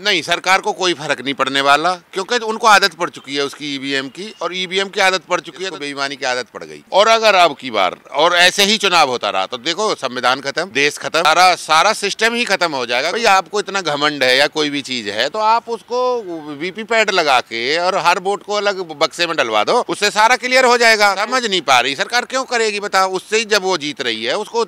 नहीं सरकार को कोई फर्क नहीं पड़ने वाला क्योंकि उनको आदत पड़ चुकी है उसकी ईवीएम e की और ईवीएम e की आदत पड़ चुकी है तो बेईमानी की आदत पड़ गई और अगर अब की बार और ऐसे ही चुनाव होता रहा तो देखो संविधान खत्म देश खत्म सारा सारा सिस्टम ही खत्म हो जाएगा भाई आपको इतना घमंड है या कोई भी चीज है तो आप उसको वीपी पैड लगा के और हर वोट को अलग बक्से में डलवा दो उससे सारा क्लियर हो जाएगा समझ नहीं पा रही सरकार क्यों करेगी बताओ उससे ही जब वो जीत रही है उसको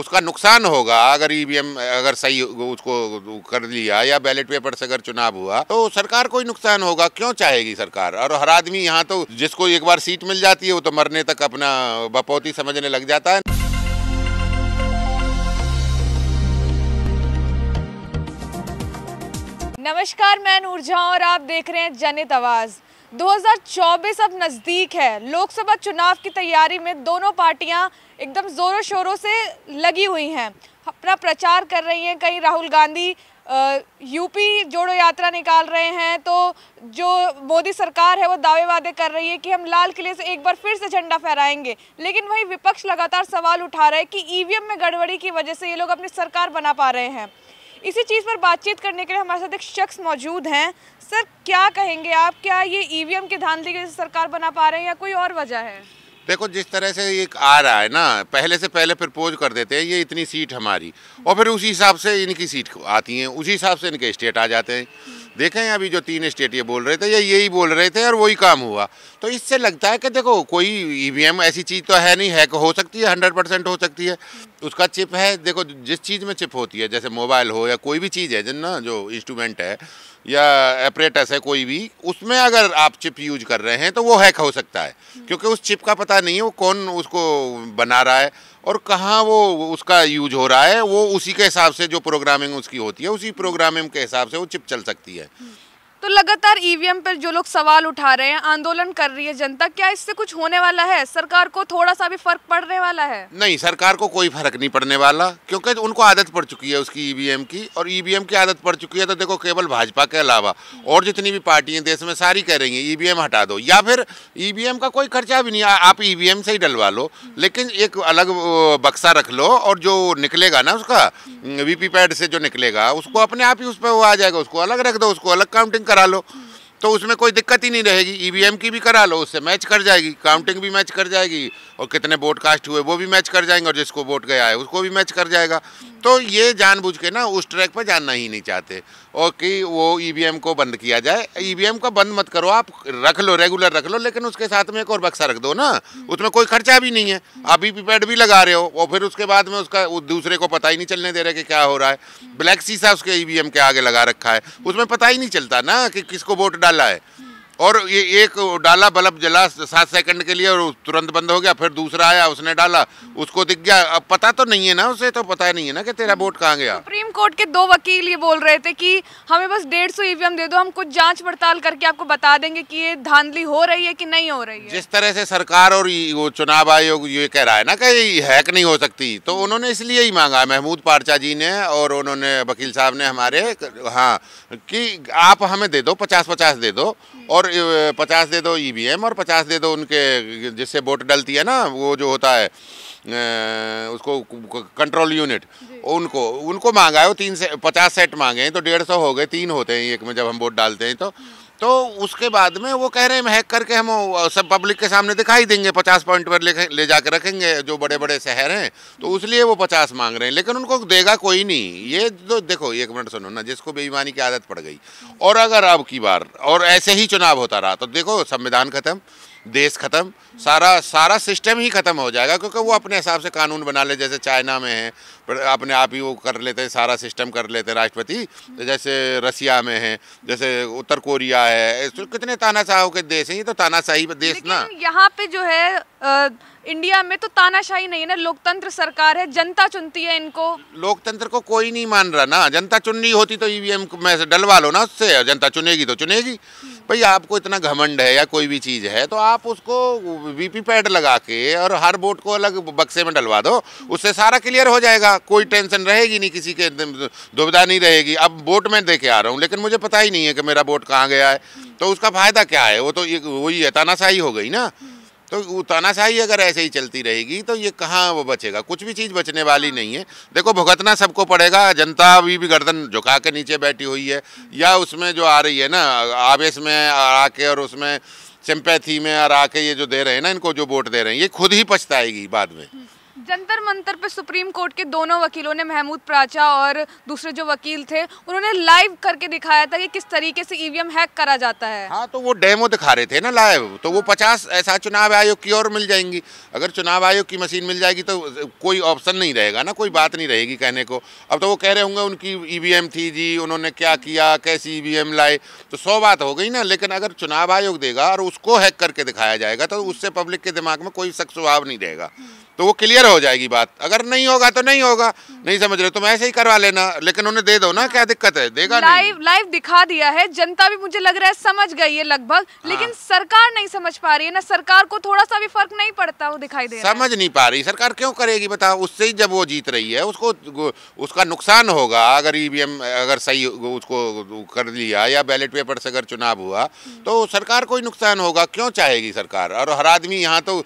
उसका नुकसान होगा अगर ईवीएम e अगर सही उसको कर लिया या बैलेट बैलेट पेपर से अगर चुनाव हुआ तो सरकार को ही नुकसान होगा क्यों चाहेगी सरकार और हर आदमी यहाँ तो जिसको एक बार सीट मिल जाती है वो तो मरने तक अपना बपौती समझने लग जाता है नमस्कार मैं नूरजहां और आप देख रहे हैं जनित आवाज़ 2024 अब नज़दीक है लोकसभा चुनाव की तैयारी में दोनों पार्टियां एकदम ज़ोरों शोरों से लगी हुई हैं अपना प्रचार कर रही हैं कहीं राहुल गांधी यूपी जोड़ो यात्रा निकाल रहे हैं तो जो मोदी सरकार है वो दावे वादे कर रही है कि हम लाल किले से एक बार फिर से झंडा फहराएंगे लेकिन वही विपक्ष लगातार सवाल उठा रहा है कि ईवीएम में गड़बड़ी की वजह से ये लोग अपनी सरकार बना पा रहे हैं इसी चीज़ पर बातचीत करने के लिए हमारे साथ एक शख्स मौजूद हैं सर क्या कहेंगे आप क्या ये ई के धांधली की सरकार बना पा रहे हैं या कोई और वजह है देखो जिस तरह से ये आ रहा है ना पहले से पहले प्रपोज कर देते हैं ये इतनी सीट हमारी और फिर उसी हिसाब से इनकी सीट आती हैं उसी हिसाब से इनके स्टेट आ जाते हैं देखें अभी जो तीन स्टेट ये बोल रहे थे ये यही बोल रहे थे और वही काम हुआ तो इससे लगता है कि देखो कोई ई e ऐसी चीज़ तो है नहीं हैक हो सकती है हंड्रेड परसेंट हो सकती है उसका चिप है देखो जिस चीज़ में चिप होती है जैसे मोबाइल हो या कोई भी चीज़ है जिन ना जो इंस्ट्रूमेंट है या एपरेटस है कोई भी उसमें अगर आप चिप यूज कर रहे हैं तो वो हैक हो सकता है क्योंकि उस चिप का पता नहीं है वो कौन उसको बना रहा है और कहाँ वो उसका यूज हो रहा है वो उसी के हिसाब से जो प्रोग्रामिंग उसकी होती है उसी प्रोग्रामिंग के हिसाब से वो चिप चल सकती है तो लगातार ईवीएम पर जो लोग सवाल उठा रहे हैं आंदोलन कर रही है जनता क्या इससे कुछ होने वाला है सरकार को थोड़ा सा भी फर्क पड़ने वाला है नहीं सरकार को कोई फर्क नहीं पड़ने वाला क्योंकि उनको आदत पड़ चुकी है उसकी ईवीएम की और ईवीएम की आदत पड़ चुकी है तो देखो केवल भाजपा के अलावा और जितनी भी पार्टियां देश में सारी कह रही है ईवीएम हटा दो या फिर ईवीएम का कोई खर्चा भी नहीं आप ईवीएम से ही डलवा लो लेकिन एक अलग बक्सा रख लो और जो निकलेगा ना उसका वीपी पैड से जो निकलेगा उसको अपने आप ही उस पर वो आ जाएगा उसको अलग रख दो उसको अलग काउंटिंग करा लो तो उसमें कोई दिक्कत ही नहीं रहेगी ईवीएम e की भी करा लो उससे मैच कर जाएगी काउंटिंग भी मैच कर जाएगी और कितने कास्ट हुए वो भी मैच कर जाएंगे और जिसको वोट गया है उसको भी मैच कर जाएगा तो ये जानबूझ के ना उस ट्रैक पर जानना ही नहीं चाहते और कि वो ई e को बंद किया जाए ई e को बंद मत करो आप रख लो रेगुलर रख लो लेकिन उसके साथ में एक और बक्सा रख दो ना उसमें कोई खर्चा भी नहीं है आप ई पैड भी लगा रहे हो और फिर उसके बाद में उसका दूसरे को पता ही नहीं चलने दे रहे कि क्या हो रहा है ब्लैक शीशा उसके ई e के आगे लगा रखा है उसमें पता ही नहीं चलता ना कि किसको वोट डाला है और ये एक डाला बल्ब जला सात सेकंड के लिए और तुरंत बंद हो गया फिर दूसरा आया उसने डाला उसको दिख गया अब पता तो नहीं है ना उसे तो पता नहीं है ना कि तेरा हम्म। वोट कहाँ गया सुप्रीम कोर्ट के दो वकील ये बोल रहे थे कि हमें बस डेढ़ सौ ईवीएम दे दो हम कुछ जांच पड़ताल करके आपको बता देंगे कि ये धांधली हो रही है कि नहीं हो रही है जिस तरह से सरकार और वो चुनाव आयोग ये कह रहा है ना कि हैक नहीं हो सकती तो हम्म। उन्होंने इसलिए ही मांगा महमूद पारचा जी ने और उन्होंने वकील साहब ने हमारे हाँ कि आप हमें दे दो पचास पचास दे दो और पचास दे दो ईवीएम e और पचास दे दो उनके जिससे वोट डलती है ना वो जो होता है उसको कंट्रोल यूनिट उनको उनको मांगा है वो तीन से पचास सेट मांगे हैं तो डेढ़ सौ हो गए तीन होते हैं एक में जब हम वोट डालते हैं तो तो उसके बाद में वो कह रहे हैं हैक करके हम सब पब्लिक के सामने दिखाई देंगे पचास पॉइंट पर ले, ले जा कर रखेंगे जो बड़े बड़े शहर हैं तो उसलिए वो पचास मांग रहे हैं लेकिन उनको देगा कोई नहीं ये तो देखो एक मिनट सुनो ना जिसको बेईमानी की आदत पड़ गई और अगर अब की बार और ऐसे ही चुनाव होता रहा तो देखो संविधान खत्म देश ख़त्म सारा सारा सिस्टम ही ख़त्म हो जाएगा क्योंकि वो अपने हिसाब से कानून बना ले जैसे चाइना में है अपने आप ही वो कर लेते हैं सारा सिस्टम कर लेते हैं राष्ट्रपति तो जैसे रसिया में है जैसे उत्तर कोरिया है तो कितने तानाशाहों के देश हैं ये तो तानाशाही देश ना यहाँ पे जो है इंडिया में तो तानाशाही नहीं है ना लोकतंत्र सरकार है जनता चुनती है इनको लोकतंत्र को कोई नहीं मान रहा ना जनता चुननी होती तो ईवीएम e में डलवा लो ना उससे जनता चुनेगी तो चुनेगी भाई आपको इतना घमंड है या कोई भी चीज़ है तो आप उसको वीपी पैड लगा के और हर बोट को अलग बक्से में डलवा दो उससे सारा क्लियर हो जाएगा कोई टेंशन रहेगी नहीं किसी के दुविधा नहीं रहेगी अब बोट में दे के आ रहा हूँ लेकिन मुझे पता ही नहीं है कि मेरा बोट कहाँ गया है तो उसका फ़ायदा क्या है वो तो वही है तानाशाही हो गई ना तो वो तानाशाही अगर ऐसे ही चलती रहेगी तो ये कहाँ वो बचेगा कुछ भी चीज़ बचने वाली नहीं है देखो भुगतना सबको पड़ेगा जनता अभी भी गर्दन झुका के नीचे बैठी हुई है या उसमें जो आ रही है ना आवेश में आके और उसमें सिंपैथी में और आके ये जो दे रहे हैं ना इनको जो वोट दे रहे हैं ये खुद ही पछताएगी बाद में जंतर मंतर पे सुप्रीम कोर्ट के दोनों वकीलों ने महमूद प्राचा और दूसरे जो वकील थे उन्होंने लाइव करके दिखाया था कि किस तरीके से ईवीएम e हैक करा जाता है हाँ तो वो डेमो दिखा रहे थे ना लाइव तो वो पचास ऐसा चुनाव आयोग की और मिल जाएंगी अगर चुनाव आयोग की मशीन मिल जाएगी तो कोई ऑप्शन नहीं रहेगा ना कोई बात नहीं रहेगी कहने को अब तो वो कह रहे होंगे उनकी ई e थी जी उन्होंने क्या किया कैसी ई e लाए तो सौ बात हो गई ना लेकिन अगर चुनाव आयोग देगा और उसको हैक करके दिखाया जाएगा तो उससे पब्लिक के दिमाग में कोई शक स्वभाव नहीं रहेगा तो वो क्लियर हो जाएगी बात अगर नहीं होगा तो नहीं होगा नहीं समझ रहे तुम मैं ऐसे ही करवा लेना लेकिन उन्हें दे दो ना क्या दिक्कत है देगा लाइव लाइव दिखा दिया है जनता भी मुझे लग रहा है समझ गई है लगभग हाँ। लेकिन सरकार नहीं समझ पा रही है ना सरकार को थोड़ा सा भी फर्क नहीं पड़ता वो दिखाई दे समझ नहीं पा रही सरकार क्यों करेगी बताओ उससे ही जब वो जीत रही है उसको उसका नुकसान होगा अगर ईवीएम e अगर सही उसको कर लिया या बैलेट पेपर से अगर चुनाव हुआ तो सरकार को ही नुकसान होगा क्यों चाहेगी सरकार और हर आदमी यहाँ तो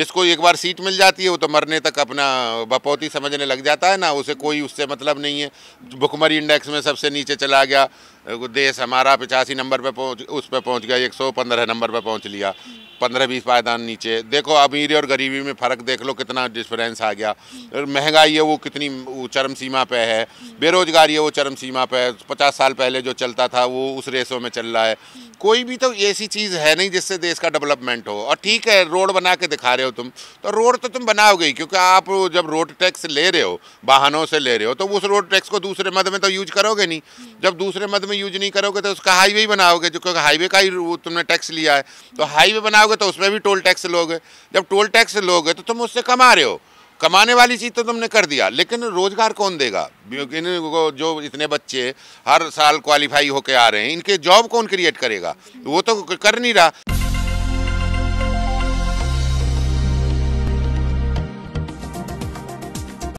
जिसको एक बार सीट मिल जाती है वो तो मरने तक अपना बपौती समझने लग जाता है ना उसे कोई उससे मतलब नहीं है भुखमरी इंडेक्स में सबसे नीचे चला गया देश हमारा पिचासी नंबर पे पहुंच उस पे पहुंच गया एक सौ पंद्रह नंबर पे पहुंच लिया पंद्रह बीस पायदान नीचे देखो अमीरी और गरीबी में फ़र्क देख लो कितना डिफरेंस आ गया महंगाई है वो कितनी चरम सीमा पे है बेरोजगारी है वो चरम सीमा पे है पचास साल पहले जो चलता था वो उस रेसों में चल रहा है कोई भी तो ऐसी चीज़ है नहीं जिससे देश का डेवलपमेंट हो और ठीक है रोड बना के दिखा रहे हो तुम तो रोड तो तुम बनाओगे ही क्योंकि आप जब रोड टैक्स ले रहे हो वाहनों से ले रहे हो तो उस रोड टैक्स को दूसरे मद में तो यूज करोगे नहीं जब दूसरे मद में में यूज नहीं करोगे तो उसका हाईवे ही बनाओगे जो क्योंकि हाईवे का ही तुमने टैक्स लिया है तो हाईवे बनाओगे तो उसमें भी टोल टैक्स लोगे जब टोल टैक्स लोगे तो तुम उससे कमा रहे हो कमाने वाली चीज़ तो तुमने कर दिया लेकिन रोज़गार कौन देगा इन जो इतने बच्चे हर साल क्वालिफाई होकर आ रहे हैं इनके जॉब कौन क्रिएट करेगा वो तो कर नहीं रहा